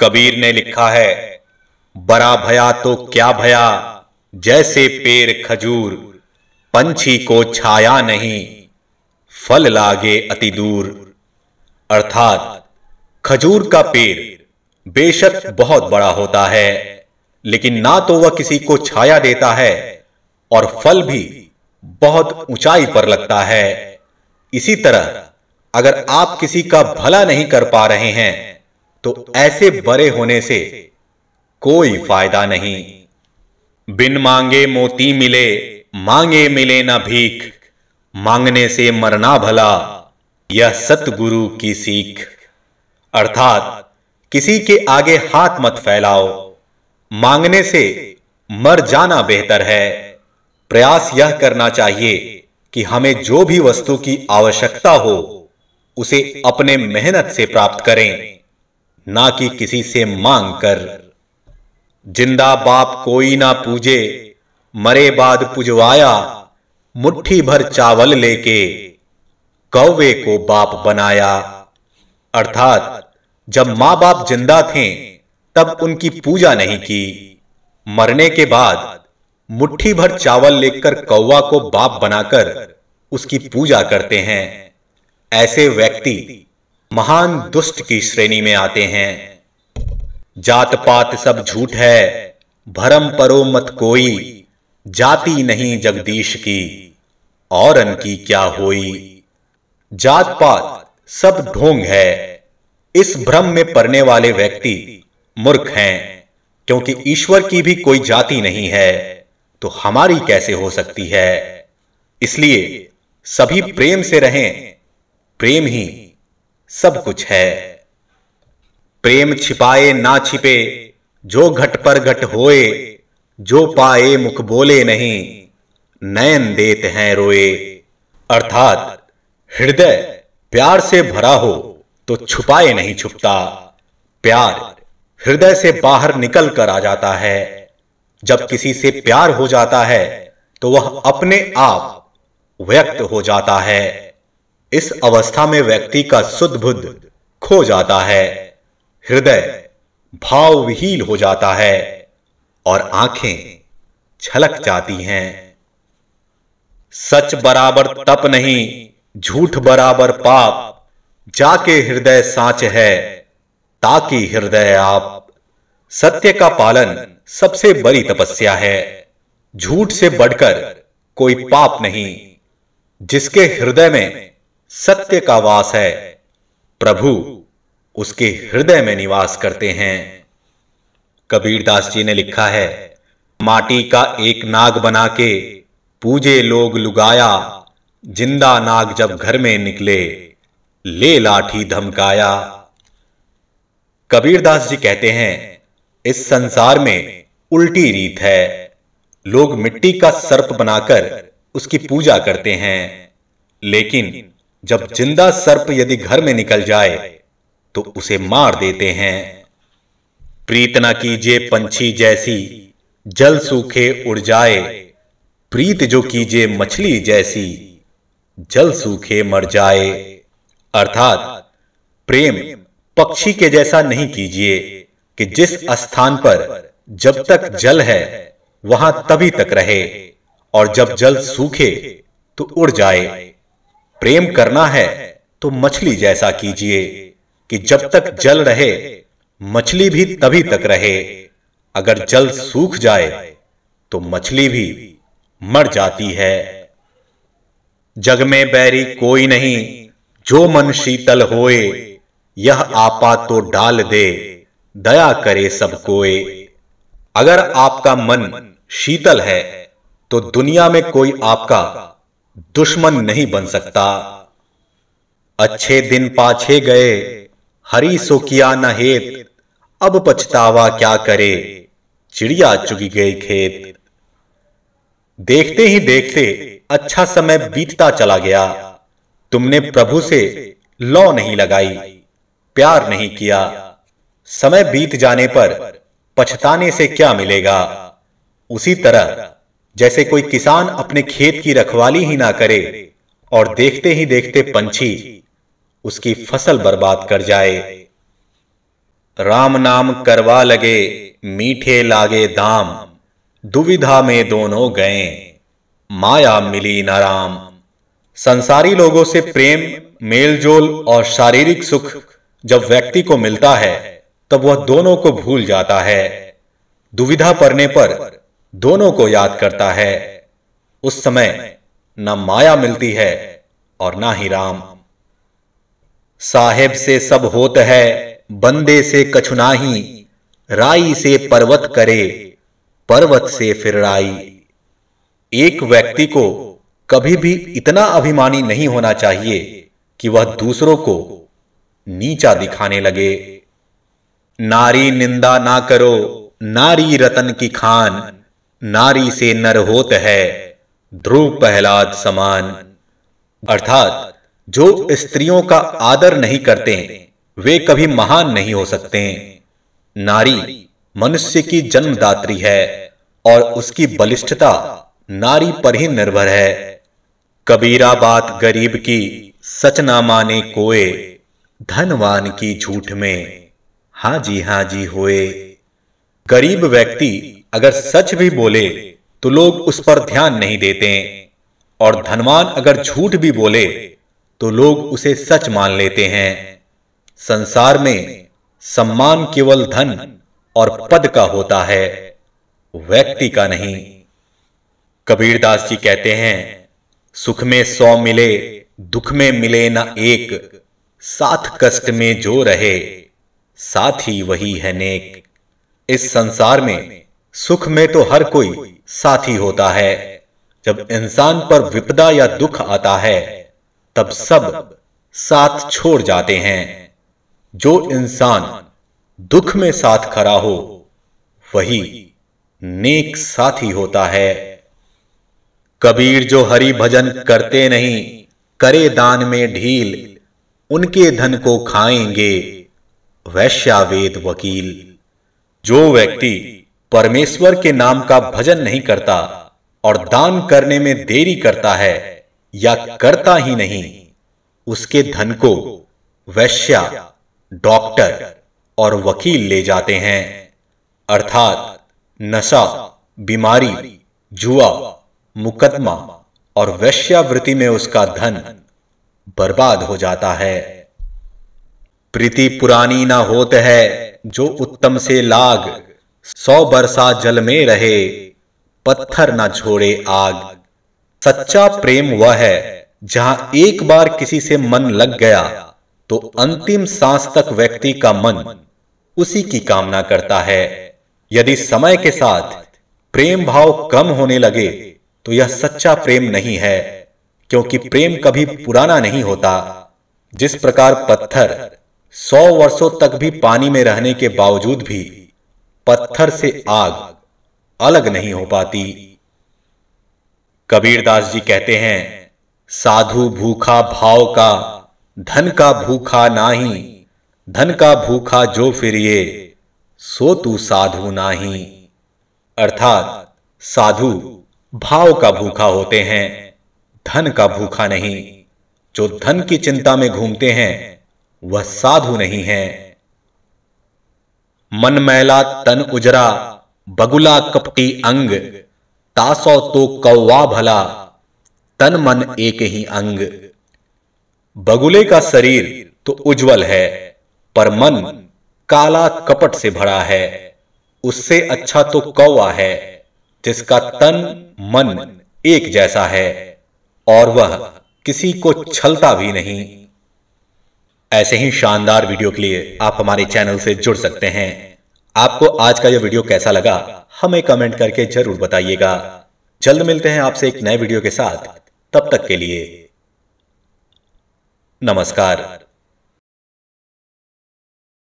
कबीर ने लिखा है बड़ा भया तो क्या भया जैसे पेड़ खजूर पंछी को छाया नहीं फल लागे अति दूर अर्थात खजूर का पेड़ बेशक बहुत बड़ा होता है लेकिन ना तो वह किसी को छाया देता है और फल भी बहुत ऊंचाई पर लगता है इसी तरह अगर आप किसी का भला नहीं कर पा रहे हैं तो ऐसे बड़े होने से कोई फायदा नहीं बिन मांगे मोती मिले मांगे मिले ना भीख मांगने से मरना भला यह सतगुरु की सीख अर्थात किसी के आगे हाथ मत फैलाओ मांगने से मर जाना बेहतर है प्रयास यह करना चाहिए कि हमें जो भी वस्तु की आवश्यकता हो उसे अपने मेहनत से प्राप्त करें ना कि किसी से मांग कर जिंदा बाप कोई ना पूजे मरे बाद पुजवाया मुट्ठी भर चावल लेके कौवे को बाप बनाया अर्थात जब मां बाप जिंदा थे तब उनकी पूजा नहीं की मरने के बाद मुट्ठी भर चावल लेकर कौवा को बाप बनाकर उसकी पूजा करते हैं ऐसे व्यक्ति महान दुष्ट की श्रेणी में आते हैं जात पात सब झूठ है भरम परो मत कोई जाति नहीं जगदीश की और अनकी क्या होई जात पात सब ढोंग है इस भ्रम में पड़ने वाले व्यक्ति मूर्ख हैं क्योंकि ईश्वर की भी कोई जाति नहीं है तो हमारी कैसे हो सकती है इसलिए सभी प्रेम से रहें प्रेम ही सब कुछ है प्रेम छिपाए ना छिपे जो घट पर घट होए जो पाए मुख बोले नहीं नयन देते हैं रोए अर्थात हृदय प्यार से भरा हो तो छुपाए नहीं छुपता प्यार हृदय से बाहर निकल कर आ जाता है जब किसी से प्यार हो जाता है तो वह अपने आप व्यक्त हो जाता है इस अवस्था में व्यक्ति का शुद्ध बुद्ध खो जाता है हृदय भाव विहील हो जाता है और आंखें छलक जाती हैं सच बराबर तप नहीं झूठ बराबर पाप जाके हृदय सांच है ताकि हृदय आप सत्य का पालन सबसे बड़ी तपस्या है झूठ से बढ़कर कोई पाप नहीं जिसके हृदय में सत्य का वास है प्रभु उसके हृदय में निवास करते हैं कबीरदास जी ने लिखा है माटी का एक नाग बना के पूजे लोग लुगाया जिंदा नाग जब घर में निकले ले लाठी धमकाया कबीरदास जी कहते हैं इस संसार में उल्टी रीत है लोग मिट्टी का सर्प बनाकर उसकी पूजा करते हैं लेकिन जब जिंदा सर्प यदि घर में निकल जाए तो उसे मार देते हैं प्रीत न कीजिए पंछी जैसी जल सूखे उड़ जाए प्रीत जो कीजिए मछली जैसी जल सूखे मर जाए अर्थात प्रेम पक्षी के जैसा नहीं कीजिए कि जिस स्थान पर जब तक जल है वहां तभी तक रहे और जब जल सूखे तो उड़ जाए प्रेम करना है तो मछली जैसा कीजिए कि जब तक जल रहे मछली भी तभी तक रहे अगर जल सूख जाए तो मछली भी मर जाती है जग में बैरी कोई नहीं जो मन शीतल होए यह आपा तो डाल दे दया करे सब कोए अगर आपका मन शीतल है तो दुनिया में कोई आपका दुश्मन नहीं बन सकता अच्छे दिन पाछे गए हरी सो किया न हेत अब पछतावा क्या करे चिड़िया चुगी गई खेत देखते ही देखते अच्छा समय बीतता चला गया तुमने प्रभु से लौ नहीं लगाई प्यार नहीं किया समय बीत जाने पर पछताने से क्या मिलेगा उसी तरह जैसे कोई किसान अपने खेत की रखवाली ही ना करे और देखते ही देखते पंछी उसकी फसल बर्बाद कर जाए राम नाम करवा लगे मीठे लागे दाम दुविधा में दोनों गए माया मिली न राम संसारी लोगों से प्रेम मेलजोल और शारीरिक सुख जब व्यक्ति को मिलता है तब वह दोनों को भूल जाता है दुविधा पड़ने पर दोनों को याद करता है उस समय न माया मिलती है और ना ही राम साहेब से सब होत है बंदे से कछुनाही राई से पर्वत करे पर्वत से फिर राई एक व्यक्ति को कभी भी इतना अभिमानी नहीं होना चाहिए कि वह दूसरों को नीचा दिखाने लगे नारी निंदा ना करो नारी रतन की खान नारी से नर होत है ध्रुव प्रहलाद समान अर्थात जो स्त्रियों का आदर नहीं करते वे कभी महान नहीं हो सकते नारी मनुष्य की जन्मदात्री है और उसकी बलिष्ठता नारी पर ही निर्भर है कबीरा बात गरीब की सच ना माने कोए धनवान की झूठ में हाजी हाजी होए गरीब व्यक्ति अगर सच भी बोले तो लोग उस पर ध्यान नहीं देते और धनवान अगर झूठ भी बोले तो लोग उसे सच मान लेते हैं संसार में सम्मान केवल धन और पद का होता है व्यक्ति का नहीं कबीरदास जी कहते हैं सुख में सौ मिले दुख में मिले ना एक साथ कष्ट में जो रहे साथ ही वही है नेक इस संसार में सुख में तो हर कोई साथी होता है जब इंसान पर विपदा या दुख आता है तब सब साथ छोड़ जाते हैं जो इंसान दुख में साथ खड़ा हो वही नेक साथी होता है कबीर जो हरि भजन करते नहीं करे दान में ढील उनके धन को खाएंगे वैश्यावेद वकील जो व्यक्ति परमेश्वर के नाम का भजन नहीं करता और दान करने में देरी करता है या करता ही नहीं उसके धन को वैश्या डॉक्टर और वकील ले जाते हैं अर्थात नशा बीमारी जुआ मुकदमा और वैश्यावृत्ति में उसका धन बर्बाद हो जाता है प्रीति पुरानी ना होत है जो उत्तम से लाग सौ बरसा जल में रहे पत्थर न छोड़े आग सच्चा प्रेम वह है जहां एक बार किसी से मन लग गया तो अंतिम सांस तक व्यक्ति का मन उसी की कामना करता है यदि समय के साथ प्रेम भाव कम होने लगे तो यह सच्चा प्रेम नहीं है क्योंकि प्रेम कभी पुराना नहीं होता जिस प्रकार पत्थर सौ वर्षों तक भी पानी में रहने के बावजूद भी पत्थर से आग अलग नहीं हो पाती कबीरदास जी कहते हैं साधु भूखा भाव का धन का भूखा नाही धन का भूखा जो फिरिए सो तू साधु नाही अर्थात साधु भाव का भूखा होते हैं धन का भूखा नहीं जो धन की चिंता में घूमते हैं वह साधु नहीं है मन मैला तन उजरा बगुला कपटी अंग तासो तो कौवा भला तन मन एक ही अंग बगुले का शरीर तो उज्जवल है पर मन काला कपट से भरा है उससे अच्छा तो कौवा है जिसका तन मन एक जैसा है और वह किसी को छलता भी नहीं ऐसे ही शानदार वीडियो के लिए आप हमारे चैनल से जुड़ सकते हैं आपको आज का यह वीडियो कैसा लगा हमें कमेंट करके जरूर बताइएगा जल्द मिलते हैं आपसे एक नए वीडियो के साथ तब तक के लिए नमस्कार